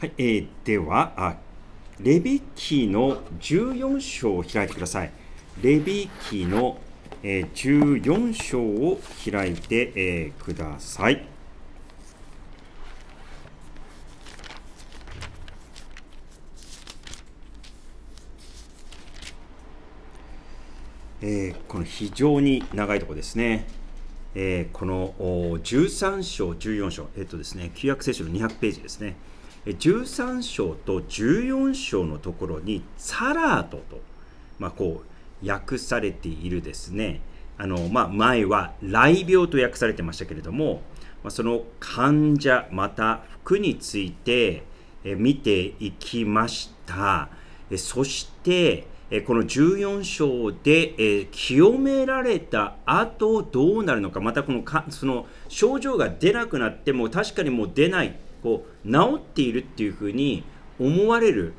はい、えー、ではあ、レビキの14章を開いてください。レビキの、えー、14章を開いて、えー、ください。えー、この非常に長いところですね。えー、この13章、14章、えっ、ー、とですね、旧約聖書の200ページですね。13章と14章のところにサラートと、まあ、こう訳されているですねあの、まあ、前は雷病と訳されてましたけれども、まあ、その患者また服について見ていきましたそしてこの14章で清められた後どうなるのかまたこのかその症状が出なくなっても確かにもう出ないこう治っているっていうふうに思われる、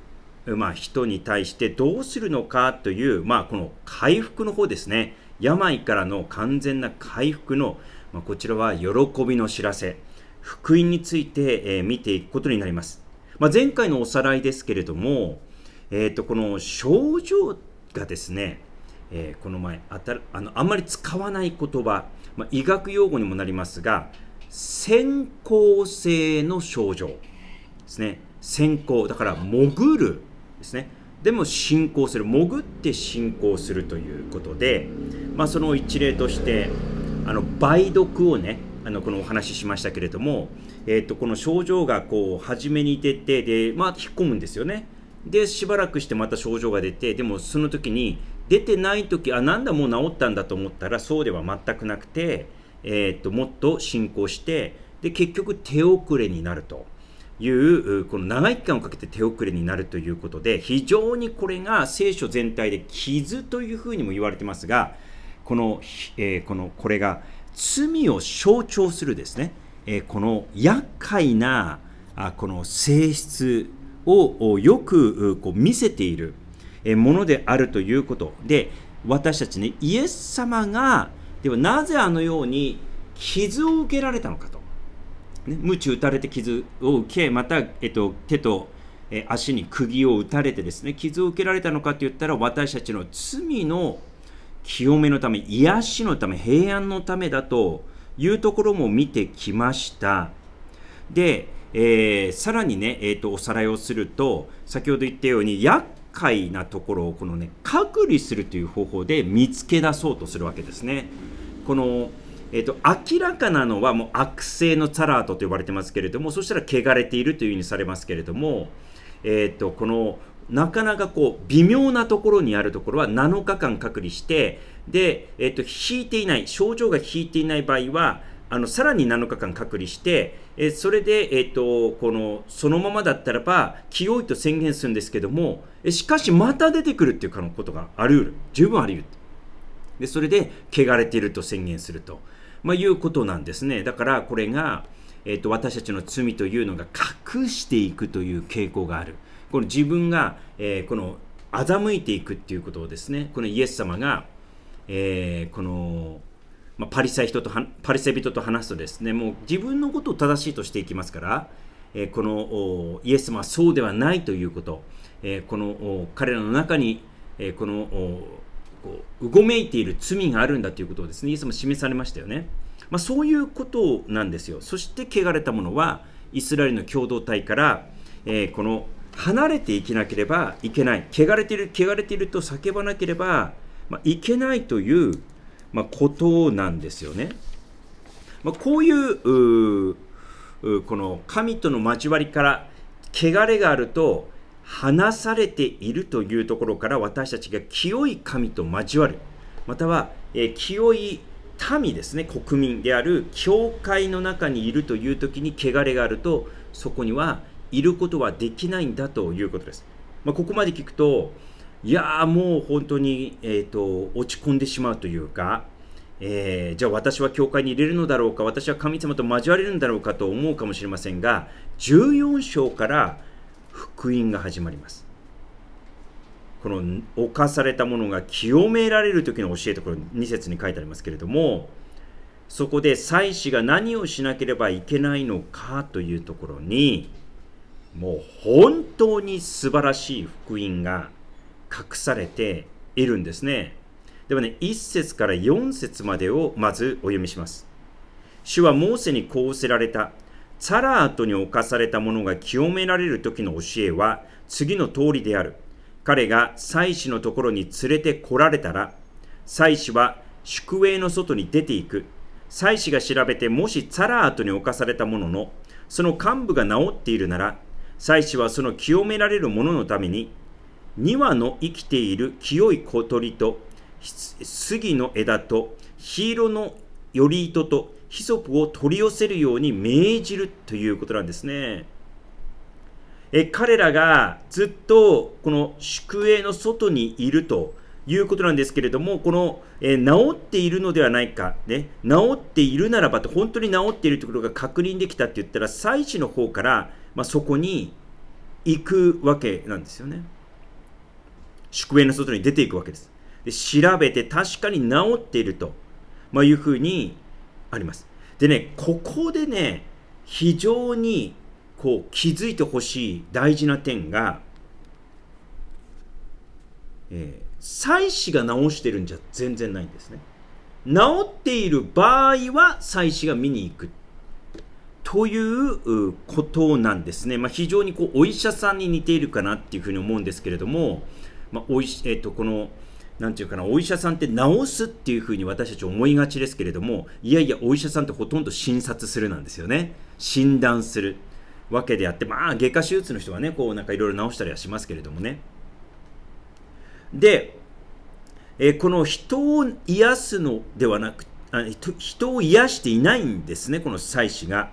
まあ、人に対してどうするのかという、まあ、この回復の方ですね病からの完全な回復の、まあ、こちらは喜びの知らせ福音について、えー、見ていくことになります、まあ、前回のおさらいですけれども、えーと、この症状がですね、えー、この前あたあのあんまり使わない言葉、まあ、医学用語にもなりますが先行性の症状ですね先行だから潜るですねでも進行する潜って進行するということで、まあ、その一例としてあの梅毒をねあのこのお話ししましたけれども、えー、とこの症状がこう初めに出てで、まあ、引っ込むんですよねでしばらくしてまた症状が出てでもその時に出てない時あなんだもう治ったんだと思ったらそうでは全くなくてえっともっと進行してで結局手遅れになるというこの長い期間をかけて手遅れになるということで非常にこれが聖書全体で傷というふうにも言われてますがこの,、えー、このこれが罪を象徴するですね、えー、この厄介なあこの性質をよくこう見せているものであるということで私たちねイエス様がではなぜあのように傷を受けられたのかと、ね、鞭打たれて傷を受けまた、えっと、手と足に釘を打たれてですね傷を受けられたのかといったら私たちの罪の清めのため癒しのため平安のためだというところも見てきましたで、えー、さらにね、えーと、おさらいをすると先ほど言ったように快なところをこのね隔離するという方法で見つけ出そうとするわけですね。このえーと、明らかなのはもう悪性のサラートと呼ばれてますけれどもそしたら汚れているというふうにされますけれども、えーと、このなかなかこう微妙なところにあるところは7日間隔離してで、えーと引いていない症状が引いていない場合はあのさらに7日間隔離して、えそれで、えっと、このそのままだったらば清いと宣言するんですけどもえしかしまた出てくるっていうことがあり得る十分あり得るでそれで汚れていると宣言すると、まあ、いうことなんですねだからこれが、えっと、私たちの罪というのが隠していくという傾向があるこの自分が、えー、この欺いていくっていうことをですねこのイエス様が、えー、このまあ、パリサイ人とパリサイ人と話すとですねもう自分のことを正しいとしていきますから、えこのイエス様はそうではないということ、えこの彼らの中に、えこのこううごめいている罪があるんだということをですねイエス様示されましたよね、まあ、そういうことなんですよそして汚れたものはイスラエルの共同体から、えこの離れていけなければいけない汚れている汚れていると叫ばなければ、まあ、いけないというまあ、ことなんですよね。まあ、こういうこの神との交わりから汚れがあると離されているというところから私たちが清い神と交わるまたは、えー、清い民ですね国民である教会の中にいるという時に汚れがあるとそこにはいることはできないんだということです。まあ、ここまで聞くといやもう本当に、えーと、落ち込んでしまうというか、えー、じゃあ私は教会に入れるのだろうか私は神様と交われるんだろうかと思うかもしれませんが14章から福音が始まりますこの犯されたものが清められる時の教えところ2節に書いてありますけれどもそこで祭司が何をしなければいけないのかというところにもう本当に素晴らしい福音が隠されているんですね。ではね、1節から4節までをまずお読みします。主はモーセにこうせられた。サラートに侵された者が清められる時の教えは次の通りである。彼が祭司のところに連れてこられたら、妻子は宿営の外に出ていく。妻子が調べてもしサラートに侵されたものの、その幹部が治っているなら、妻子はその清められる者のために2羽の生きている清い小鳥と杉の枝と黄色の頼糸とヒソプを取り寄せるように命じるということなんですね。え彼らがずっとこの宿営の外にいるということなんですけれども、この、え治っているのではないか、ね、治っているならばと、本当に治っているところが確認できたって言ったら、祭司の方から、まあ、そこに行くわけなんですよね。宿営の外に出ていくわけです。で調べて確かに治っていると、まあ、いうふうにあります。でね、ここでね、非常にこう気づいてほしい大事な点が、えー、妻子が治してるんじゃ全然ないんですね。治っている場合は妻子が見に行く。ということなんですね。まあ、非常にこうお医者さんに似ているかなっていうふうに思うんですけれども、まあ、おいしえっ、ー、とこのなんていうかなお医者さんって治すっていうふうに私たち思いがちですけれどもいやいやお医者さんってほとんど診察するなんですよね診断するわけであってまあ外科手術の人はねこうなんかいろいろ治したりはしますけれどもねで、えー、この人を癒すのではなくあ人を癒していないんですねこの妻子が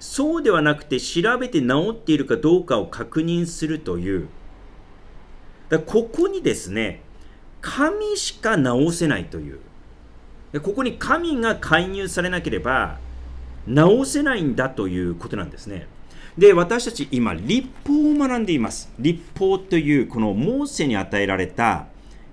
そうではなくて調べて治っているかどうかを確認するというだここにですね、神しか治せないという。でここに神が介入されなければ治せないんだということなんですね。で、私たち今、立法を学んでいます。立法という、このモーセに与えられた、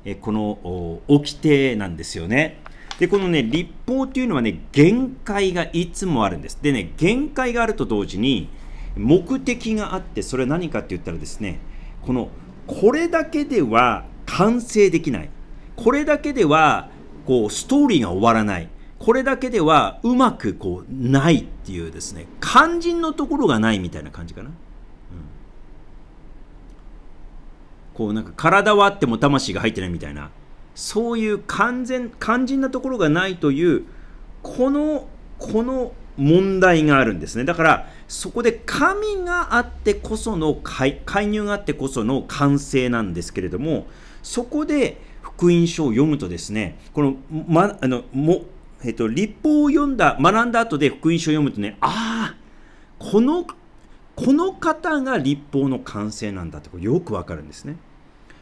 えこの掟なんですよね。で、このね、立法というのはね、限界がいつもあるんです。でね、限界があると同時に、目的があって、それは何かって言ったらですね、このこれだけでは完成できない。これだけでは、こう、ストーリーが終わらない。これだけではうまくこう、ないっていうですね、肝心のところがないみたいな感じかな。うん、こう、なんか体はあっても魂が入ってないみたいな。そういう完全、肝心なところがないという、この、この問題があるんですね。だから、そこで神があってこその介入があってこその完成なんですけれども、そこで福音書を読むとですね、この、ま、あの、も、えっと、立法を読んだ、学んだ後で福音書を読むとね、ああ、この、この方が立法の完成なんだってよくわかるんですね。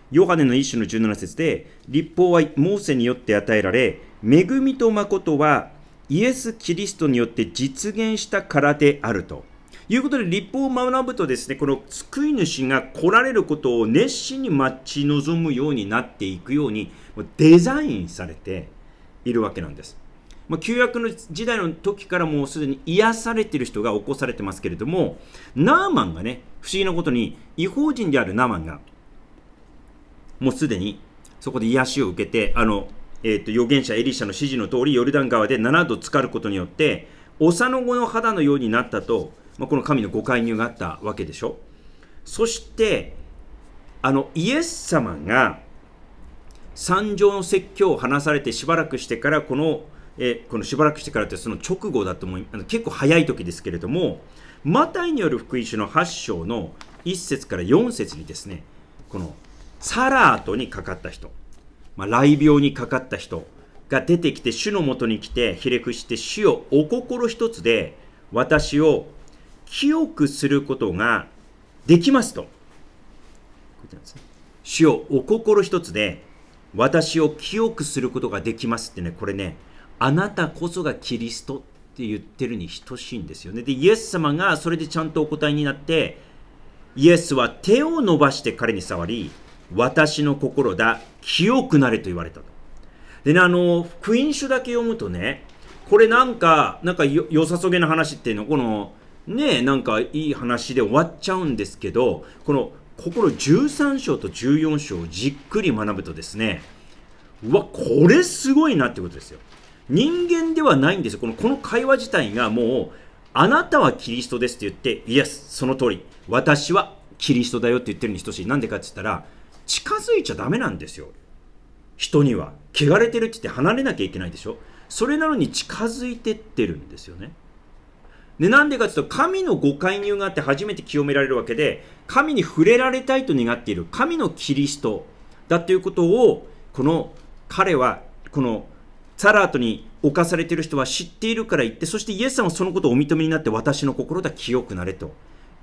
ヨハネの一種の17節で、立法はモーセによって与えられ、恵みと誠はイエス・キリストによって実現したからであると。いうことで、立法を学ぶとですね、この救い主が来られることを熱心に待ち望むようになっていくように、デザインされているわけなんです。ま旧約の時代の時からもうすでに癒されている人が起こされてますけれども、ナーマンがね、不思議なことに、違法人であるナーマンが、もうすでにそこで癒しを受けて、あの、えーと、預言者エリシャの指示の通りヨルダン川で7度浸かることによって幼子の肌のようになったと、まあ、この神のご介入があったわけでしょそしてあのイエス様が三条の説教を話されてしばらくしてからこのえこのしばらくしてからってその直後だと思いあの結構早い時ですけれどもマタイによる福音書の8章の1節から4節にですねこのサラートにかかった人まあ、雷病にかかった人が出てきて主のもとに来てひれ伏して主をお心一つで私を清くすることができますと主をお心一つで私を清くすることができますってねこれねあなたこそがキリストって言ってるに等しいんですよねでイエス様がそれでちゃんとお答えになってイエスは手を伸ばして彼に触り私の心だ、清くなれと言われたと。でね、あの、福音書だけ読むとね、これなんか、なんか良さそげな話っていうの、この、ね、なんかいい話で終わっちゃうんですけど、この、心13章と14章をじっくり学ぶとですね、うわ、これすごいなってことですよ。人間ではないんですよ。このこの会話自体がもう、あなたはキリストですって言って、イエス、その通り。私はキリストだよって言ってるに等しい。なんでかって言ったら、近づいちゃダメなんですよ。人には。汚れてるって言って離れなきゃいけないでしょそれなのに近づいてってるんですよね。で、なんでかっていうと、神のご介入があって初めて清められるわけで、神に触れられたいと願っている神のキリストだということを、この彼は、このサラートに侵されている人は知っているから言って、そしてイエスさんはそのことをお認めになって、私の心だ清くなれと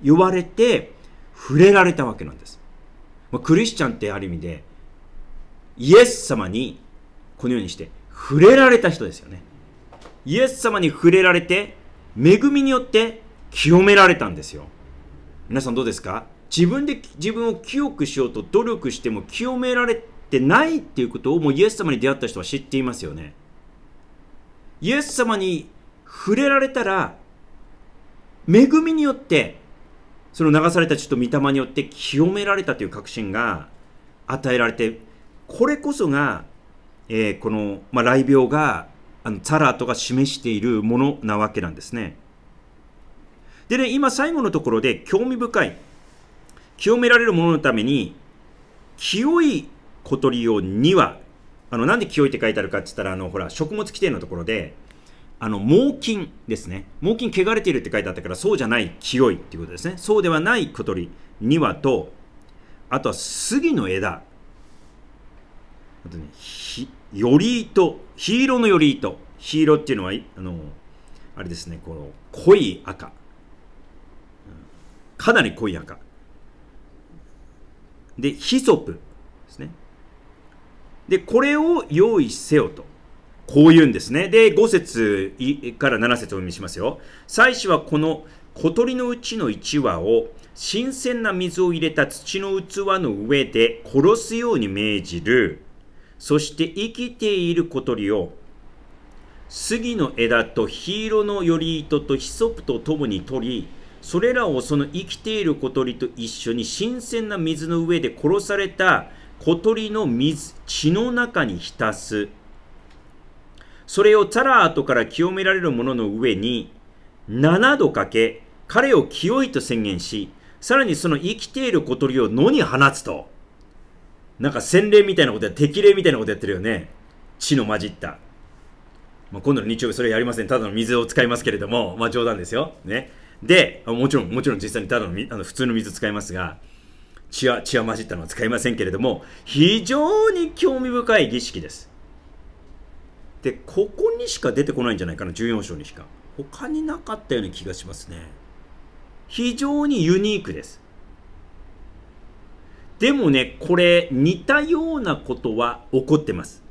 言われて、触れられたわけなんです。まあ、クリスチャンってある意味で、イエス様に、このようにして、触れられた人ですよね。イエス様に触れられて、恵みによって清められたんですよ。皆さんどうですか自分で自分を清くしようと努力しても清められてないっていうことをもうイエス様に出会った人は知っていますよね。イエス様に触れられたら、恵みによってその流されたちょっと御霊によって清められたという確信が与えられて、これこそが、えー、この、まあ、雷病が、あの、ザラートが示しているものなわけなんですね。でね、今最後のところで興味深い。清められるもののために、清い小鳥を2羽。あの、なんで清いって書いてあるかって言ったら、あの、ほら、食物規定のところで、あの、猛禽ですね。猛禽汚れているって書いてあったから、そうじゃない清いっていうことですね。そうではない小鳥、2羽と、あとは杉の枝。あとね、ひ、より糸、黄色の寄り糸。黄色っていうのは、あの、あれですね、この濃い赤。かなり濃い赤。で、ヒソプですね。で、これを用意せよと。こう言うんですね。で、5節から7節をお見せしますよ。祭司はこの小鳥のうちの1羽を新鮮な水を入れた土の器の上で殺すように命じる。そして生きている小鳥を杉の枝と黄色の寄り糸とヒソプと共に取り、それらをその生きている小鳥と一緒に新鮮な水の上で殺された小鳥の水、血の中に浸す。それをタラートから清められるものの上に7度かけ彼を清いと宣言しさらにその生きている小鳥を野に放つとなんか洗礼みたいなことや適礼みたいなことやってるよね血の混じった、まあ、今度の日曜日それやりませんただの水を使いますけれどもまあ冗談ですよねでもちろんもちろん実際にただのあの普通の水使いますが血は血は混じったのは使いませんけれども非常に興味深い儀式ですでここにしか出てこないんじゃないかな14章にしか他になかったような気がしますね非常にユニークですでもねこれ似たようなことは起こってます、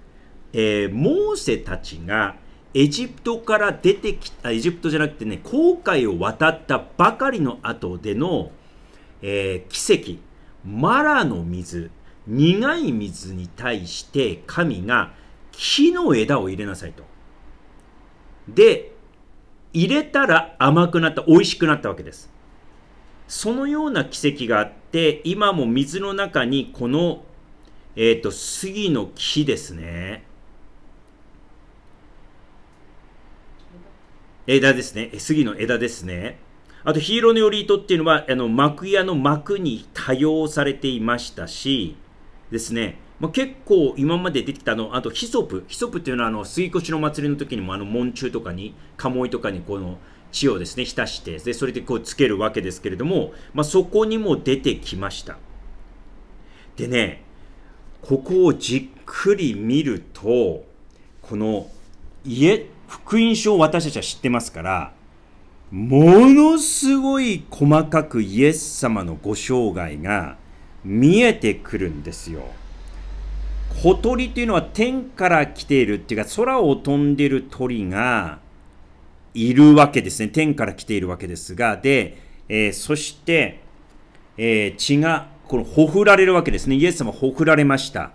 えー、モーセたちがエジプトから出てきたエジプトじゃなくてね航海を渡ったばかりの後での、えー、奇跡マラの水苦い水に対して神が木の枝を入れなさいと。で、入れたら甘くなった、美味しくなったわけです。そのような奇跡があって、今も水の中にこの、えっ、ー、と、杉の木ですね。枝ですね。杉の枝ですね。あと、ヒーローのより糸っていうのは、あの、幕屋の幕に多用されていましたし、ですね、まあ、結構今まで出てきたのあとヒソプヒソプっていうのはあの杉越の祭りの時にもあの門柱とかに鴨居とかにこの血をですね浸してでそれでこうつけるわけですけれども、まあ、そこにも出てきましたでねここをじっくり見るとこの家福音書を私たちは知ってますからものすごい細かくイエス様のご生涯が見えてくるんですよ。ほとりというのは天から来ているっていうか空を飛んでいる鳥がいるわけですね。天から来ているわけですが、で、えー、そして、えー、血がこのほふられるわけですね。イエス様ほふられました。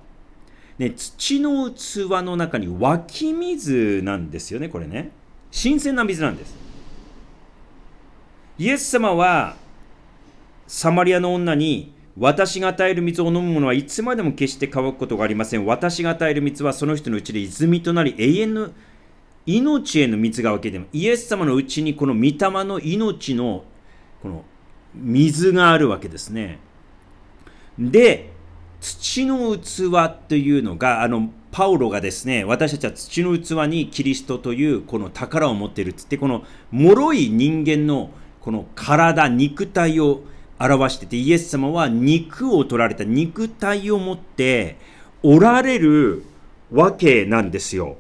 ね、土の器の中に湧き水なんですよね、これね。新鮮な水なんです。イエス様はサマリアの女に私が与える水を飲む者はいつまでも決して乾くことがありません。私が与える水はその人のうちで泉となり永遠の命への水が分けてもイエス様のうちにこの御霊の命のこの水があるわけですね。で、土の器というのが、あの、パウロがですね、私たちは土の器にキリストというこの宝を持っているっつって、この脆い人間のこの体、肉体を表してて、イエス様は肉を取られた肉体を持っておられるわけなんですよ。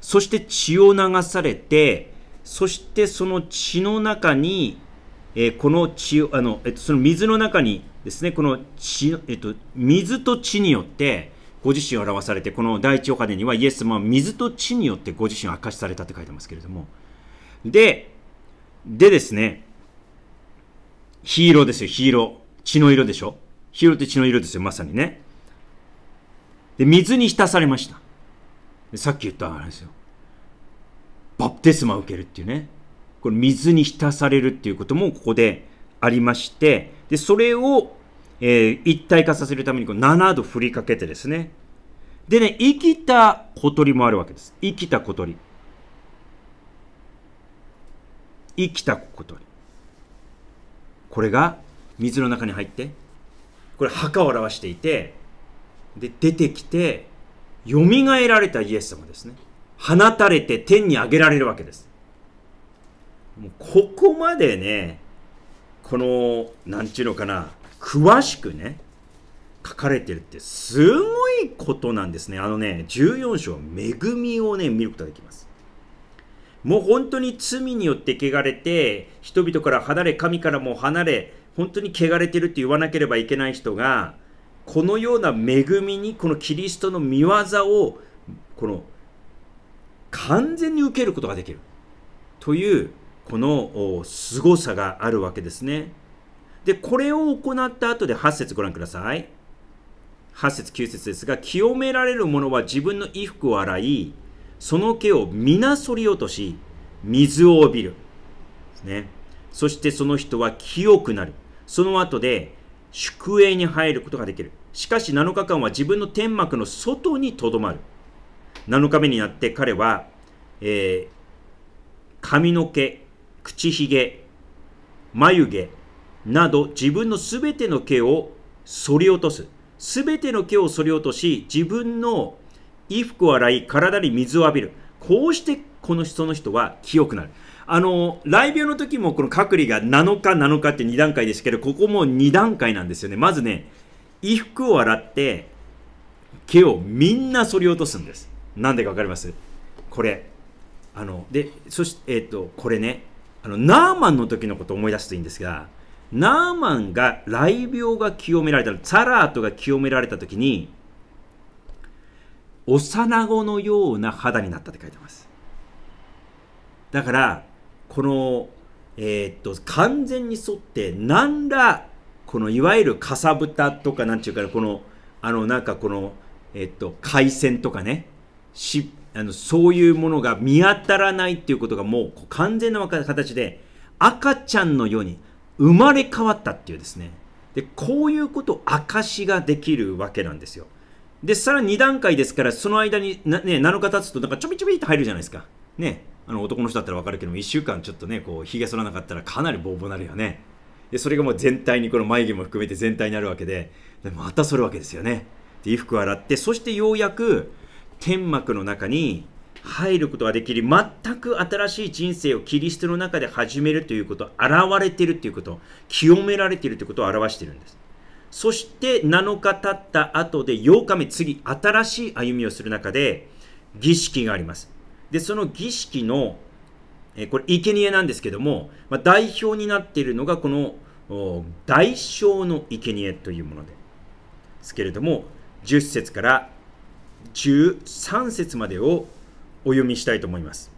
そして血を流されて、そしてその血の中に、えこの血あの、えっと、その水の中にですね、この血、えっと、水と血によって、ご自身を表されて、この第一お金にはイエス様は水と血によってご自身を明かしされたって書いてますけれども。で、でですね、ヒーローですよ、ヒーロー。血の色でしょヒーローって血の色ですよ、まさにね。で、水に浸されました。でさっき言ったあれですよ。バプテスマを受けるっていうね。これ水に浸されるっていうこともここでありまして、で、それを、えー、一体化させるためにこう7度振りかけてですね。でね、生きた小鳥もあるわけです。生きた小鳥。生きた小鳥。これが水の中に入ってこれ墓を表していてで出てきてよみがえられたイエス様ですね放たれて天に上げられるわけですもうここまでねこの何ちゅうのかな詳しくね書かれてるってすごいことなんですねあのね14章恵みをね見ることができますもう本当に罪によって汚れて、人々から離れ、神からも離れ、本当に汚れてるって言わなければいけない人が、このような恵みに、このキリストの見業を、この、完全に受けることができる。という、この凄さがあるわけですね。で、これを行った後で8節ご覧ください。8節9節ですが、清められる者は自分の衣服を洗い、その毛を皆剃り落とし、水を帯びる。ね。そしてその人は清くなる。その後で宿営に入ることができる。しかし7日間は自分の天幕の外にとどまる。7日目になって彼は、えー、髪の毛、口ひげ、眉毛など自分のすべての毛を剃り落とす。すべての毛を剃り落とし、自分の衣服を洗い、体に水を浴びる。こうしてこの人の人は清くなる。あの、雷病の時もこの隔離が7日7日って2段階ですけど、ここも2段階なんですよね。まずね、衣服を洗って、毛をみんな剃り落とすんです。なんでかわかりますこれ。あの、で、そして、えっ、ー、と、これね、あの、ナーマンの時のことを思い出すといいんですが、ナーマンが雷病が清められた、サラートが清められた時に、幼子のような肌になったって書いてます。だから、この、えー、っと、完全に沿って、何ら、このいわゆるかさぶたとか、なんちゅうかな、この、あの、なんかこの、えー、っと、海鮮とかね、しあのそういうものが見当たらないっていうことがもう完全な形で、赤ちゃんのように生まれ変わったっていうですね。で、こういうこと証しができるわけなんですよ。で、さらに2段階ですから、その間にな、ね、7日経つとなんかちょびちょびって入るじゃないですか。ね。あの男の人だったら分かるけども1週間ちょっとねこうひげ剃らなかったらかなりボーボーなるよねでそれがもう全体にこの眉毛も含めて全体になるわけででまた剃るわけですよねで衣服を洗ってそしてようやく天幕の中に入ることができる全く新しい人生をキリストの中で始めるということ現れてるということ清められてるということを表しているんですそして7日経った後で8日目次新しい歩みをする中で儀式がありますで、その儀式の、えこれ、生贄なんですけども、まあ、代表になっているのが、この、代償の生贄というものですけれども、10節から13節までをお読みしたいと思います。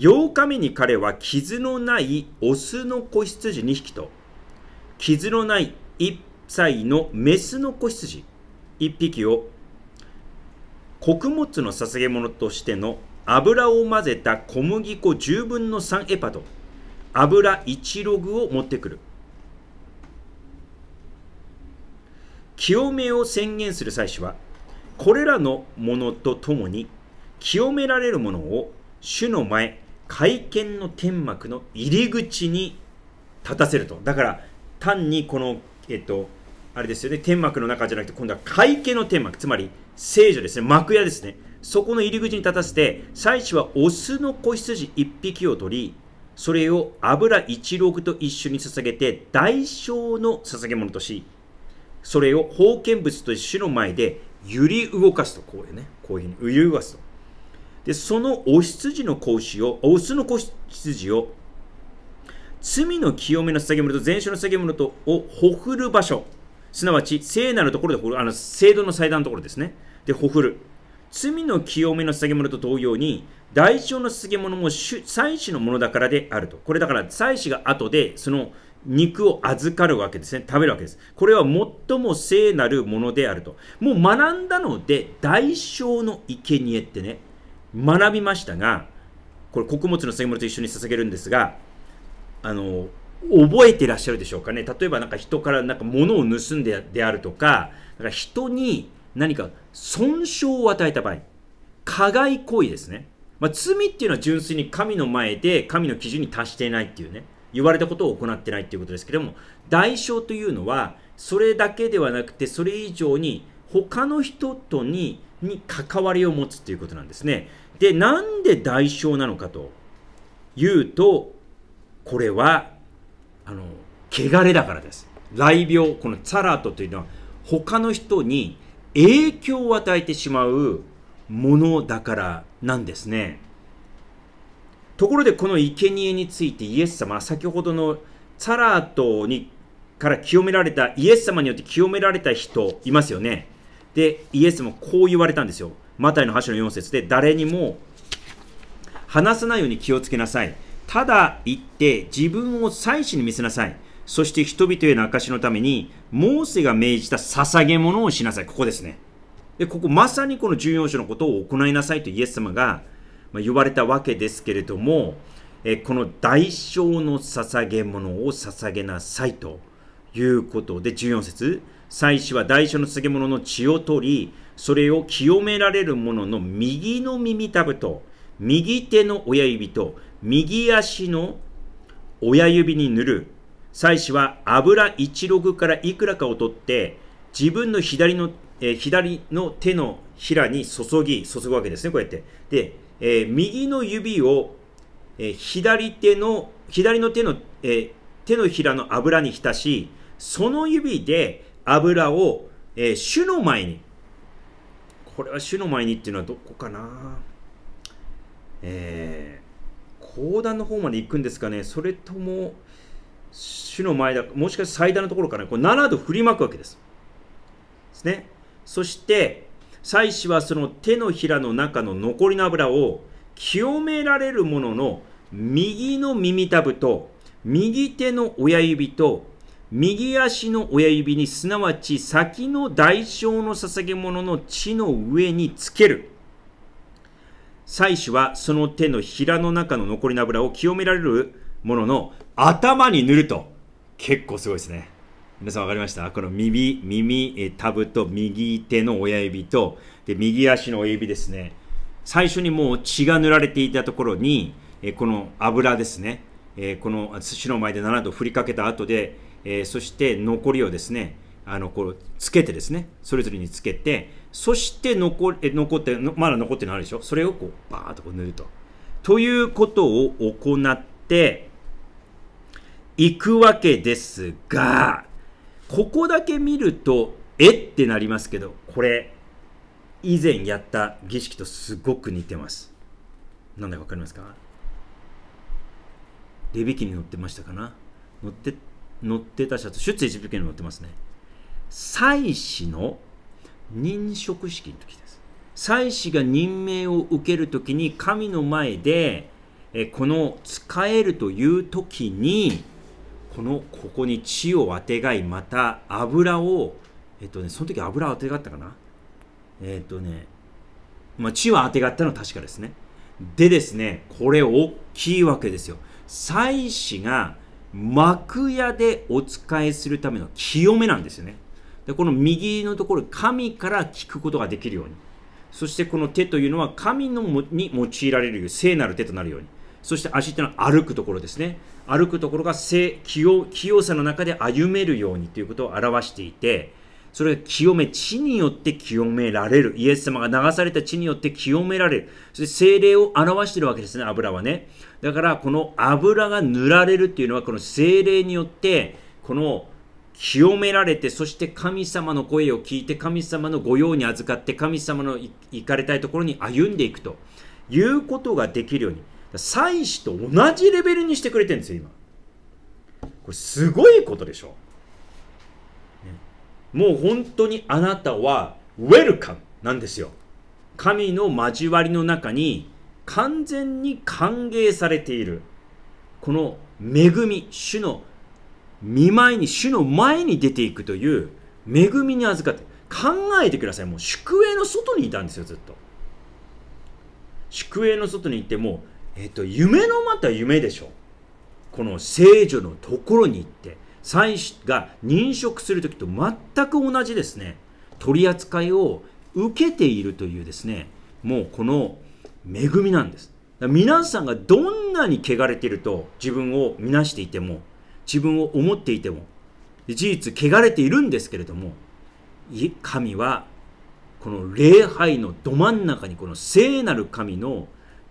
8日目に彼は傷のないオスの子羊2匹と、傷のない1歳のメスの子羊1匹を穀物の捧げ物としての油を混ぜた小麦粉10分の3エパと油1ログを持ってくる清めを宣言する祭司はこれらのものとともに清められるものを主の前会見の天幕の入り口に立たせるとだから単にこのえっとあれですよね天幕の中じゃなくて今度は会見の天幕つまり聖女ですね、幕屋ですね。そこの入り口に立たせて、祭司はオスの子羊1匹を取り、それを油一六と一緒に捧げて、代償の捧げ物とし、それを宝剣物と一の前で揺り動かすと、こういうね、こういうふうに揺り動かすと。で、そのお羊の子牛を、オスの子羊を、罪の清めの捧げ物と全焼の捧げ物とをほふる場所すなわち聖なるところでる、あの聖堂の祭壇のところですねでほふる罪の清めの捧げ物と同様に、代償の捧げ物も祭祀のものだからであると。これだから祭祀が後でその肉を預かるわけですね。食べるわけです。これは最も聖なるものであると。もう学んだので、代償の生贄ってね、学びましたが、これ穀物の捧げ物と一緒に捧げるんですが、あの、覚えてらっしゃるでしょうかね例えばなんか人からなんか物を盗んでであるとかだから人に何か損傷を与えた場合加害行為ですね、まあ、罪っていうのは純粋に神の前で神の基準に達していないっていうね言われたことを行ってないっていうことですけども代償というのはそれだけではなくてそれ以上に他の人とにに関わりを持つということなんですねでなんで代償なのかというとこれはあの汚れだからです雷病このァラートというのは他の人に影響を与えてしまうものだからなんですねところでこの生贄についてイエス様先ほどのァラートにから清められたイエス様によって清められた人いますよねでイエスもこう言われたんですよマタイの8の4節で誰にも話さないように気をつけなさいただ行って自分を祭祀に見せなさい。そして人々への証のために、モーセが命じた捧げ物をしなさい。ここですね。で、ここまさにこの14章のことを行いなさいとイエス様が言われたわけですけれども、えこの代償の捧げ物を捧げなさいということで、14節祭司は代償の捧げ物の血を取り、それを清められる者の右の耳たぶと、右手の親指と右足の親指に塗る。祭司は油1ログからいくらかを取って、自分の左の、えー、左の手のひらに注ぎ、注ぐわけですね、こうやって。で、えー、右の指を、えー、左手の、左の手の、え手のひらの油に浸し、その指で油を、え主の前に、これは主の前にっていうのはどこかなえ砲弾の方まで行くんですかね、それとも、主の前だ、もしかして最大のところから、ね、こ7度振りまくわけです。ですね。そして、祭司はその手のひらの中の残りの油を清められるものの右の耳たぶと右手の親指と右足の親指にすなわち先の代償の捧げ物の血の上につける。祭司はその手のひらの中の残りの油を清められるものの頭に塗ると結構すごいですね皆さん分かりましたこの耳耳タブと右手の親指とで右足の親指ですね最初にもう血が塗られていたところにこの油ですねこの土の前で7度振りかけた後でそして残りをですねあのこうつけてですねそれぞれにつけてそして残え残ってまだ残ってないでしょそれをこうバーッとこう塗ると。ということを行っていくわけですがここだけ見るとえってなりますけどこれ以前やった儀式とすごく似てます。なんだかわかりますかレビキに乗ってましたかな乗って乗ってたシャツ出エジプトに乗ってますね。祭祀の任職式の時です祭司が任命を受ける時に神の前でこの使えるという時にこのここに血をあてがいまた油をえっとねその時油をあてがったかなえっとねまあ血はあてがったのは確かですねでですねこれ大きいわけですよ祭司が幕屋でお仕えするための清めなんですよねでこの右のところ神から聞くことができるようにそしてこの手というのは神のもに用いられる聖なる手となるようにそして足というのは歩くところですね歩くところが清清清さの中で歩めるようにということを表していてそれが清め地によって清められるイエス様が流された地によって清められるそして精霊を表しているわけですね油はねだからこの油が塗られるっていうのはこの精霊によってこの清められて、そして神様の声を聞いて、神様の御用に預かって、神様の行かれたいところに歩んでいくということができるように、祭司と同じレベルにしてくれてるんですよ、今。これすごいことでしょ、ね、もう本当にあなたはウェルカムなんですよ神の交わりの中に完全に歓迎されているこの恵み主の見舞いに、主の前に出ていくという恵みに預かって、考えてください。もう宿営の外にいたんですよ、ずっと。宿営の外に行ってもう、えっと、夢のまた夢でしょ。この聖女のところに行って、祭司が認職する時と全く同じですね、取り扱いを受けているというですね、もうこの恵みなんです。皆さんがどんなに汚れていると自分を見なしていても自分を思っていても事実汚れているんですけれども神はこの礼拝のど真ん中にこの聖なる神の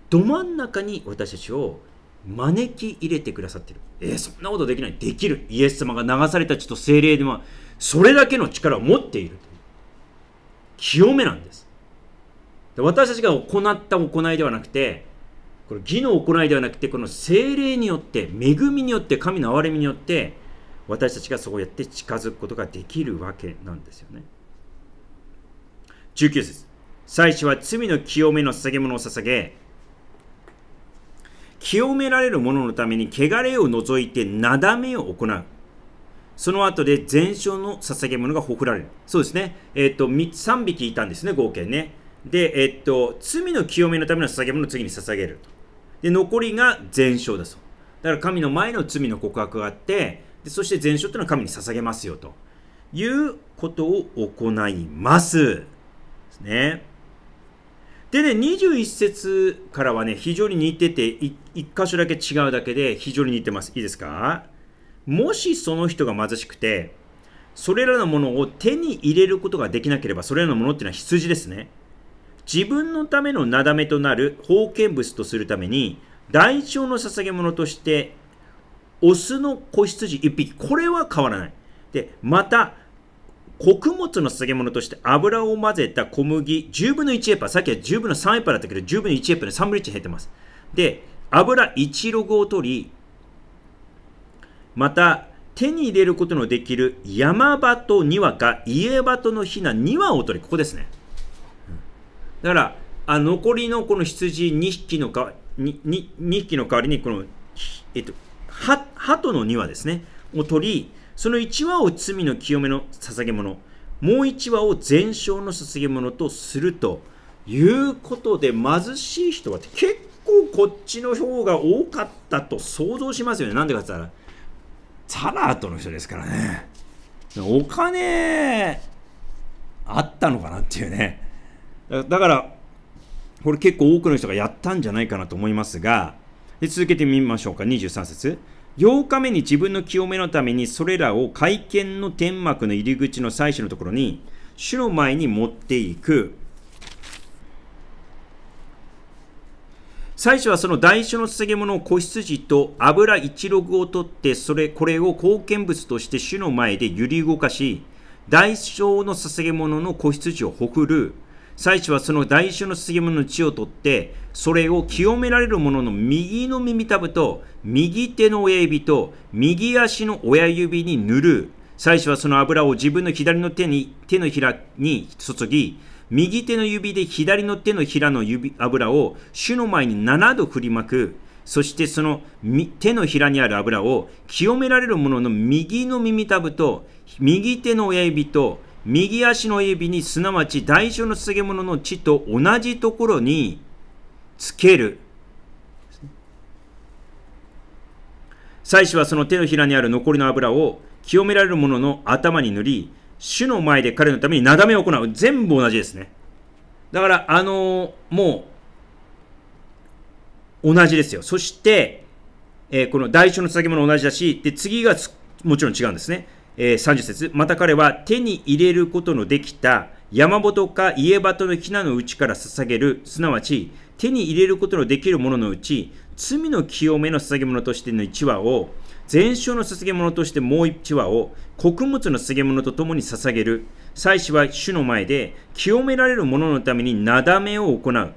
ど真ん中に私たちを招き入れてくださってる。えー、そんなことできない。できる。イエス様が流された血と精霊では、それだけの力を持っている。清めなんです。で私たちが行った行いではなくて、これ義の行いではなくてこの精霊によって恵みによって神の憐れみによって私たちがそうやって近づくことができるわけなんですよね19節最初は罪の清めの捧げ物を捧げ清められる者のために汚れを除いてなだめを行うその後で全焼の捧げ物がほふられるそうですねえっ、ー、と3匹いたんですね合計ねで、えっと、罪の清めのための捧げ物を次に捧げると。で、残りが全焼だそう。だから神の前の罪の告白があって、でそして全焼というのは神に捧げますよということを行います。ですね。でね、21節からはね、非常に似てて、1箇所だけ違うだけで非常に似てます。いいですかもしその人が貧しくて、それらのものを手に入れることができなければ、それらのものっていうのは羊ですね。自分のためのなだめとなる封建物とするために、代償の捧げ物として、オスの子羊1匹、これは変わらない。で、また、穀物の捧げ物として油を混ぜた小麦10分の1エパ、さっきは10分の3エパだったけど、10分の1エパで3分の1減ってます。で、油1ログを取り、また、手に入れることのできる山鳩2羽か家鳩のひな2羽を取り、ここですね。だからあ残りのこの羊2匹のか2匹の代わりにこの、えっと、鳩の2羽ですねを取りその1羽を罪の清めの捧げ物もう1羽を全焼の捧げ物とするということで貧しい人は結構こっちの方が多かったと想像しますよねなんでかって言ったらサラートの人ですからねお金あったのかなっていうねだから、これ結構多くの人がやったんじゃないかなと思いますが、で続けてみましょうか、23節。8日目に自分の清めのためにそれらを会見の天幕の入り口の祭祀のところに、主の前に持っていく。最初はその代償の捧げ物を子羊と油一ログを取ってそれこれを貢献物として主の前で揺り動かし代償の捧げ物の子羊をほくる祭司はその代償の杉物の血を取って、それを清められる者の右の耳たぶと、右手の親指と、右足の親指に塗る。祭司はその油を自分の左の手に、手のひらに注ぎ、右手の指で左の手のひらの指油を主の前に7度振りまく。そしてその手のひらにある油を清められる者の右の耳たぶと、右手の親指と、右足の指にすなわち代償の捧げ物の血と同じところにつける。祭司はその手のひらにある残りの油を清められる者の頭に塗り、主の前で彼のためになだめを行う。全部同じですね。だから、あのー、もう、同じですよ。そして、えー、この代償の捧げ物同じだし、で、次がもちろん違うんですね。えー、30節また彼は手に入れることのできた山本か家鳩のひなのうちから捧げる、すなわち手に入れることのできるもののうち、罪の清めの捧げ物としての1羽を、全焼の捧げ物としてもう1羽を、穀物の捧げ物とともに捧げる。祭司は主の前で、清められる者のためになだめを行う。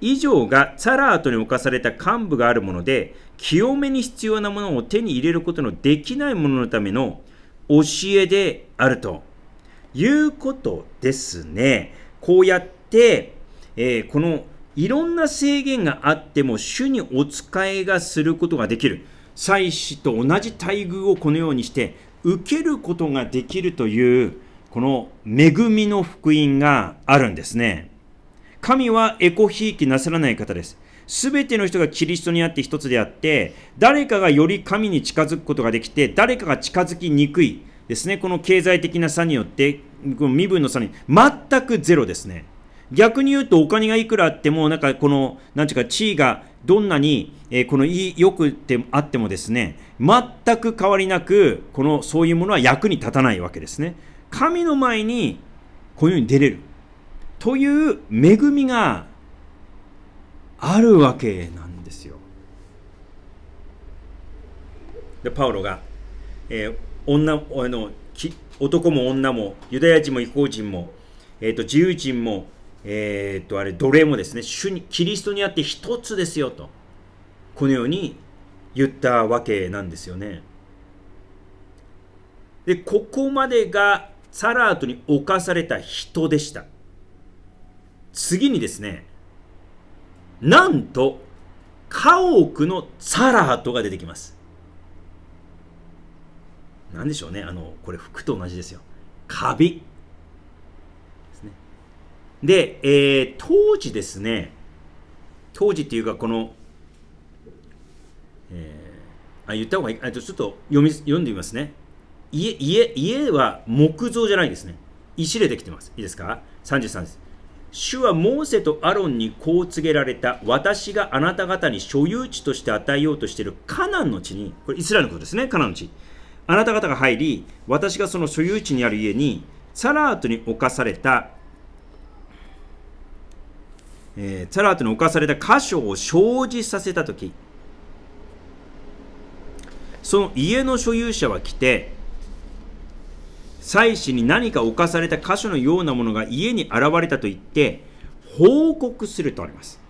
以上がサラートに侵された幹部があるもので、清めに必要なものを手に入れることのできないもののための教えであるということですね。こうやって、えー、このいろんな制限があっても主にお使いがすることができる。祭祀と同じ待遇をこのようにして受けることができるというこの恵みの福音があるんですね。神はエコひいきなさらない方です。全ての人がキリストにあって一つであって誰かがより神に近づくことができて誰かが近づきにくいですねこの経済的な差によってこの身分の差に全くゼロですね逆に言うとお金がいくらあってもなんかこの何ていうか地位がどんなに、えー、このいいよくてあってもですね全く変わりなくこのそういうものは役に立たないわけですね神の前にこういうふうに出れるという恵みがあるわけなんですよ。でパウロが、えー、女あの男も女もユダヤ人も異邦人も、えーと、自由人も、えーと、とあれ奴隷もですね主にキリストにあって一つですよとこのように言ったわけなんですよね。でここまでがサラートに侵された人でした。次にですねなんと家屋のサラートが出てきますなんでしょうねあのこれ服と同じですよカビですねで、えー、当時ですね当時っていうかこの、えー、あ言った方がいいあちょっと読み読んでみますね家家家は木造じゃないですね石でできてますいいですか33です主はモーセとアロンにこう告げられた私があなた方に所有地として与えようとしているカナンの地にこれイスラエルのことですねカナンの地あなた方が入り私がその所有地にある家にサラートに侵された、えー、サラートに侵された箇所を生じさせた時その家の所有者は来て妻子に何か侵された箇所のようなものが家に現れたと言って、報告するとあります。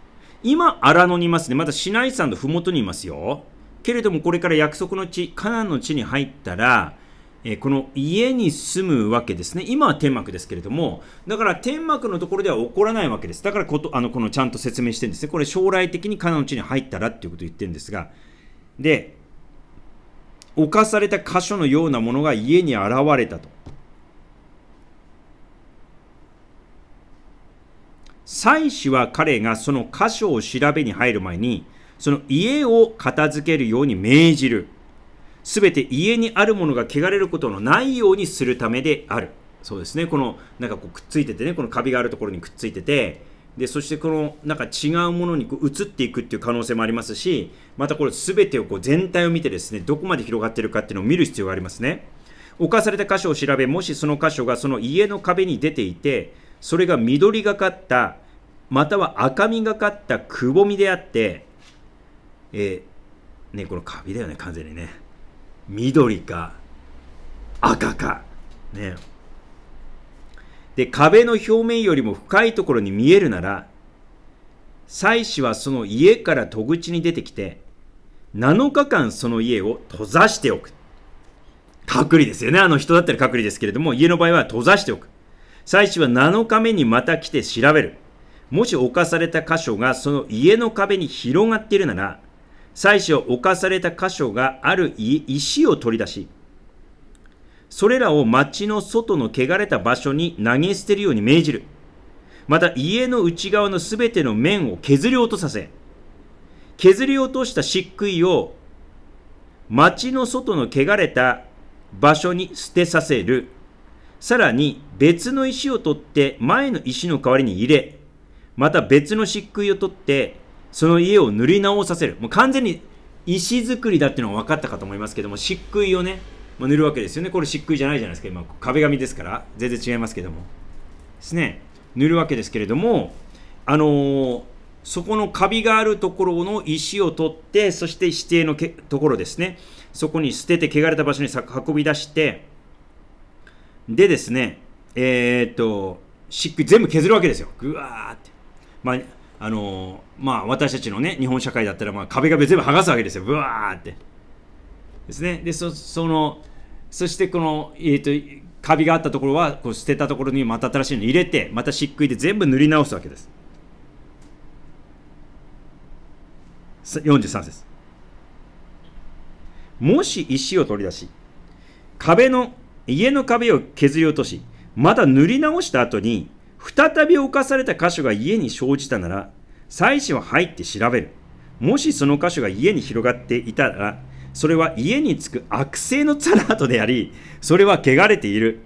今、荒野にいますね。まだ市内山のふもとにいますよ。けれども、これから約束の地、カナンの地に入ったら、えこの家に住むわけですね。今は天幕ですけれども、だから天幕のところでは起こらないわけです。だからこと、あの、このちゃんと説明してるんですね。これ将来的にカナの地に入ったらっていうことを言ってるんですが、で、犯された箇所のようなものが家に現れたと。妻子は彼がその箇所を調べに入る前に、その家を片付けるように命じる。すべて家にあるものが汚れることのないようにするためである。そうですね。この、なんかこうくっついててね、このカビがあるところにくっついてて、でそしてこのなんか違うものにこう移っていくっていう可能性もありますしまたこれ全てをこう全体を見てですねどこまで広がってるかっていうのを見る必要がありますね犯された箇所を調べもしその箇所がその家の壁に出ていてそれが緑がかったまたは赤みがかったくぼみであって、えー、ねこのカビだよね完全にね緑か赤かねで、壁の表面よりも深いところに見えるなら、妻子はその家から戸口に出てきて、7日間その家を閉ざしておく。隔離ですよね。あの人だったら隔離ですけれども、家の場合は閉ざしておく。妻子は7日目にまた来て調べる。もし侵された箇所がその家の壁に広がっているなら、妻子は侵された箇所がある石を取り出し、それらを町の外の汚れた場所に投げ捨てるように命じる。また家の内側のすべての面を削り落とさせ、削り落とした漆喰を町の外の汚れた場所に捨てさせる。さらに別の石を取って前の石の代わりに入れ、また別の漆喰を取ってその家を塗り直させる。もう完全に石造りだっていうのは分かったかと思いますけども、漆喰をね、まあ、塗るわけですよねこれ漆喰じゃないじゃないですか今壁紙ですから全然違いますけどもですね塗るわけですけれどもあのー、そこのカビがあるところの石を取ってそして指定のけところですねそこに捨てて汚れた場所に運び出してでですねえー、っと漆喰全部削るわけですよぐわーってまああのー、まあ私たちのね日本社会だったらまあ壁紙全部剥がすわけですよぶわーってですね。で、そその、そしてこの、えっ、ー、と、カビがあったところはこう捨てたところにまた新しいの入れて、また漆喰で全部塗り直すわけです。43節。もし石を取り出し、壁の、家の壁を削り落とし、また塗り直した後に、再び侵された箇所が家に生じたなら、妻子は入って調べる。もしその箇所が家に広がっていたら、それは家につく悪性のツラートであり、それは汚れている。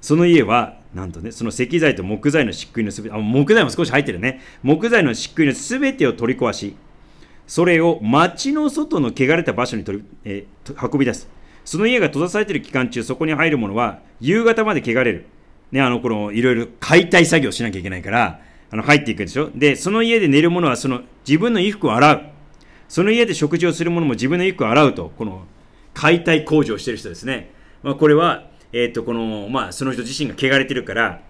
その家は、なんとね、その石材と木材の漆喰のすべて、あ、木材も少し入ってるね。木材の漆喰のすべてを取り壊し、それを町の外の汚れた場所に取り、えー、運び出す。その家が閉ざされている期間中、そこに入るものは、夕方まで汚れる。ね、あの、この、いろいろ解体作業しなきゃいけないから、あの、入っていくでしょ。で、その家で寝る者は、その、自分の衣服を洗う。その家で食事をする者も自分の衣服を洗うと、この解体工事をしている人ですね。まあ、これは、えっ、ー、と、この、まあ、その人自身が汚れてるから、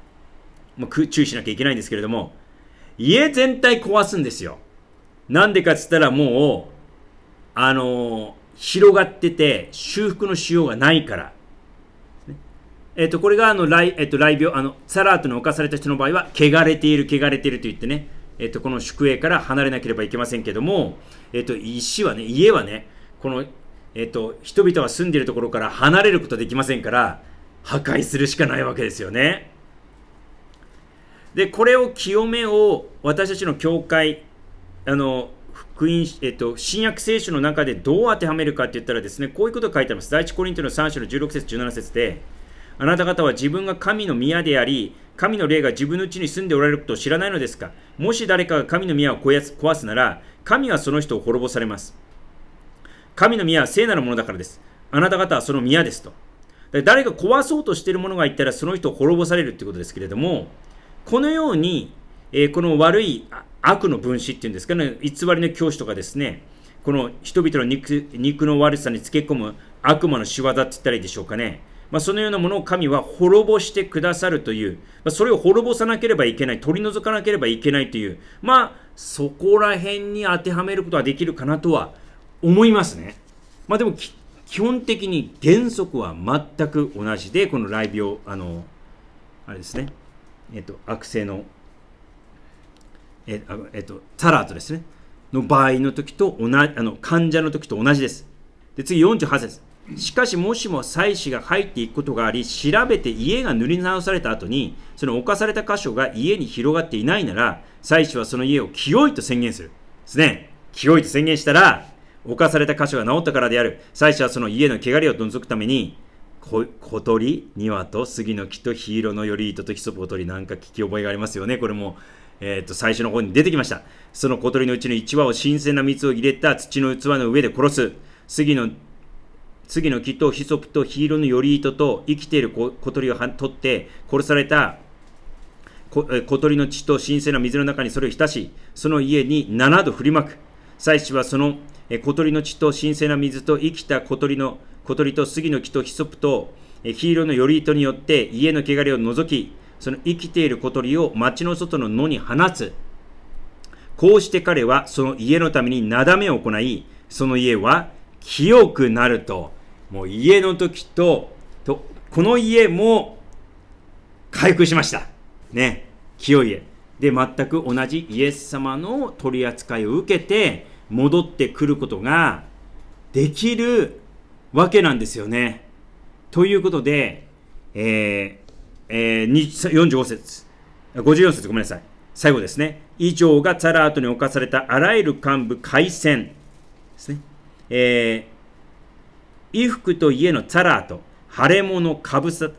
まあ、注意しなきゃいけないんですけれども、家全体壊すんですよ。なんでかっつったらもう、あのー、広がってて修復のしようがないから。えっ、ー、と、これがあの、来、えっ、と、来病、あの、サラートに侵された人の場合は、汚れている、汚れていると言ってね、えっと、この宿営から離れなければいけませんけども、えっと、石はね、家はね、この、えっと、人々は住んでいるところから離れることできませんから、破壊するしかないわけですよね。で、これを清めを私たちの教会、あの、福音、えっと、新約聖書の中でどう当てはめるかって言ったらですね、こういうことが書いてあります。第一コリントの3章の16節17節で、あなた方は自分が神の宮であり、神の霊が自分のうちに住んでおられることを知らないのですかもし誰かが神の宮を壊すなら、神はその人を滅ぼされます。神の宮は聖なるものだからです。あなた方はその宮ですと。誰か壊そうとしている者がいたら、その人を滅ぼされるということですけれども、このように、えー、この悪い悪の分子っていうんですかね、偽りの教師とかですね、この人々の肉の悪さにつけ込む悪魔の仕業って言ったらいいでしょうかね。まあ、そのようなものを神は滅ぼしてくださるという、まあ、それを滅ぼさなければいけない、取り除かなければいけないという、まあ、そこら辺に当てはめることはできるかなとは思いますね。まあ、でも、基本的に原則は全く同じで、この雷病、あの、あれですね、えっと、悪性の、えっと、えっと、タラートですね、の場合の時と同じ、あの、患者の時と同じです。で、次48節。しかしもしも妻子が入っていくことがあり調べて家が塗り直された後にその侵された箇所が家に広がっていないなら妻子はその家を清いと宣言するですね清いと宣言したら侵された箇所が治ったからである妻子はその家の汚れを除くために小鳥、庭と杉の木と黄色のより糸とヒソポ鳥なんか聞き覚えがありますよね。これも、えーと、最初の方に出てきました。その小鳥のうちの1羽を新鮮な蜜を入れた土の器の上で殺す。杉の次の木とヒソプとヒーローの頼糸と生きている小鳥を取って殺された小鳥の血と神聖な水の中にそれを浸し、その家に7度振りまく。祭司はその小鳥の血と神聖な水と生きた小鳥の小鳥と杉の木とヒソプとヒーローの頼糸によって家の汚れを除き、その生きている小鳥を町の外の野に放つ。こうして彼はその家のためになだめを行い、その家は清くなるともう家の時と、とこの家も回復しました。ね、清家。で、全く同じイエス様の取り扱いを受けて、戻ってくることができるわけなんですよね。ということで、えーえー、45節、54節ごめんなさい。最後ですね。以上がザラートに侵されたあらゆる幹部、開戦ですね。えー衣服と家のザラーと腫れ物かぶさ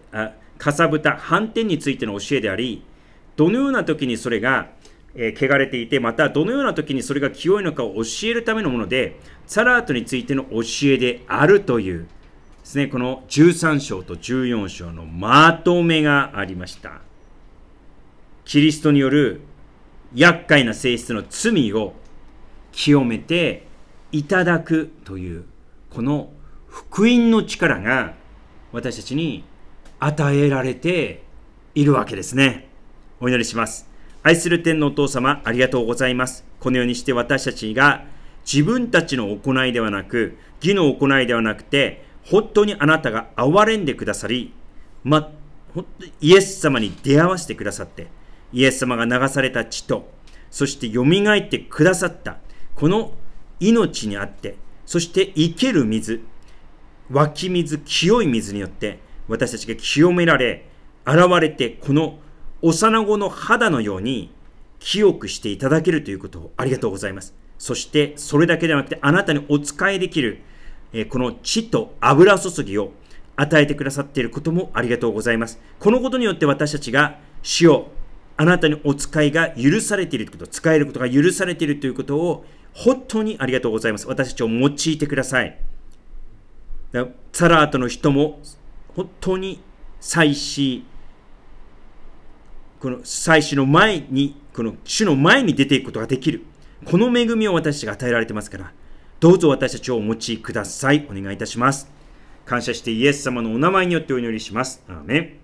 かさぶた反転についての教えでありどのような時にそれが、えー、汚れていてまたどのような時にそれが清いのかを教えるためのものでザラートについての教えであるというですねこの13章と14章のまとめがありましたキリストによる厄介な性質の罪を清めていただくというこの福音の力が私たちに与えられているわけですね。お祈りします。愛する天のお父様、ありがとうございます。このようにして私たちが自分たちの行いではなく、義の行いではなくて、本当にあなたが憐れんでくださり、ま、本当にイエス様に出会わせてくださって、イエス様が流された血と、そして蘇ってくださった、この命にあって、そして生ける水、湧き水、清い水によって私たちが清められ、現れてこの幼子の肌のように清くしていただけるということをありがとうございます。そしてそれだけではなくてあなたにお仕えできる、えこの血と油注ぎを与えてくださっていることもありがとうございます。このことによって私たちが死をあなたにお使いが許されていること、使えることが許されているということを本当にありがとうございます。私たちを用いてください。サラートの人も本当に祭祀この祭祀の前にこの主の前に出ていくことができるこの恵みを私たちが与えられてますからどうぞ私たちをお持ちくださいお願いいたします感謝してイエス様のお名前によってお祈りしますアーメン